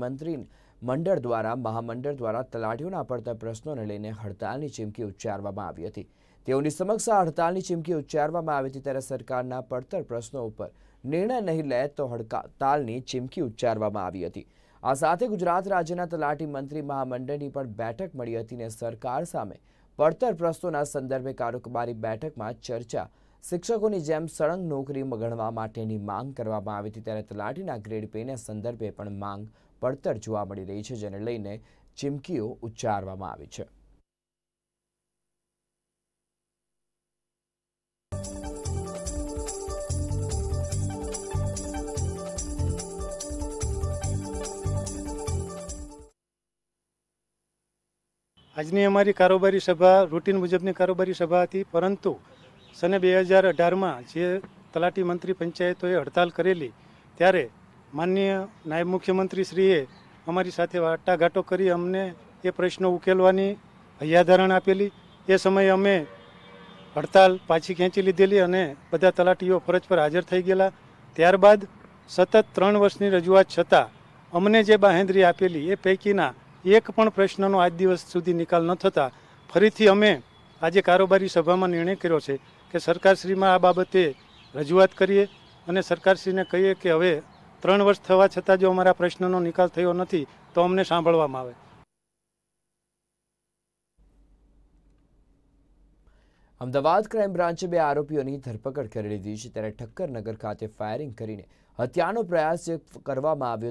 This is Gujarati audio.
મંત્રી મંડળ દ્વારા મહામંડળ દ્વારા તલાટીઓના પડતા પ્રશ્નોને લઈને હડતાલની ચીમકી ઉચ્ચારવામાં આવી હતી તેઓની સમક્ષ આ હડતાલની ચીમકી ઉચ્ચારવામાં આવી હતી ત્યારે સરકારના પડતર પ્રશ્નો ઉપર નિર્ણય નહીં લે તો હડતાલની ચીમકી ઉચ્ચારવામાં આવી હતી આ સાથે ગુજરાત રાજ્યના તલાટી મંત્રી મહામંડળની પણ બેઠક મળી હતી ને સરકાર સામે પડતર પ્રશ્નોના સંદર્ભે કારોબારી બેઠકમાં ચર્ચા શિક્ષકોની જેમ સળંગ નોકરી ગણવા માટેની માંગ કરવામાં આવી હતી ત્યારે તલાટીના ગ્રેડ પેના સંદર્ભે પણ માંગ પડતર જોવા મળી રહી છે જેને લઈને ચીમકીઓ ઉચ્ચારવામાં આવી છે આજની અમારી કારોબારી સભા રૂટીન મુજબની કારોબારી સભા હતી પરંતુ સને બે હજાર અઢારમાં જે તલાટી મંત્રી પંચાયતોએ હડતાલ કરેલી ત્યારે માનનીય નાયબ મુખ્યમંત્રીશ્રીએ અમારી સાથે વાટાઘાટો કરી અમને એ પ્રશ્નો ઉકેલવાની હૈયાધારણ આપેલી એ સમયે અમે હડતાલ પાછી ખેંચી લીધેલી અને બધા તલાટીઓ ફરજ પર હાજર થઈ ગયેલા ત્યારબાદ સતત ત્રણ વર્ષની રજૂઆત છતાં અમને જે બાહેંધરી આપેલી એ પૈકીના એક પણ પ્રશ્નનો આજ દિવસ સુધી નિકાલ ન થતાં ફરીથી અમે આજે કારોબારી સભામાં નિર્ણય કર્યો છે કે સરકારશ્રીમાં આ બાબતે રજૂઆત કરીએ અને સરકારશ્રીને કહીએ કે હવે ત્રણ વર્ષ થવા છતાં જો અમારા પ્રશ્નનો નિકાલ થયો નથી તો અમને સાંભળવામાં આવે અમદાવાદ ક્રાઇમ બ્રાન્ચે બે આરોપીઓની ધરપકડ કરી લીધી છે ત્યારે ઠક્કરનગર ખાતે ફાયરિંગ કરીને હત્યાનો પ્રયાસ કરવામાં આવ્યો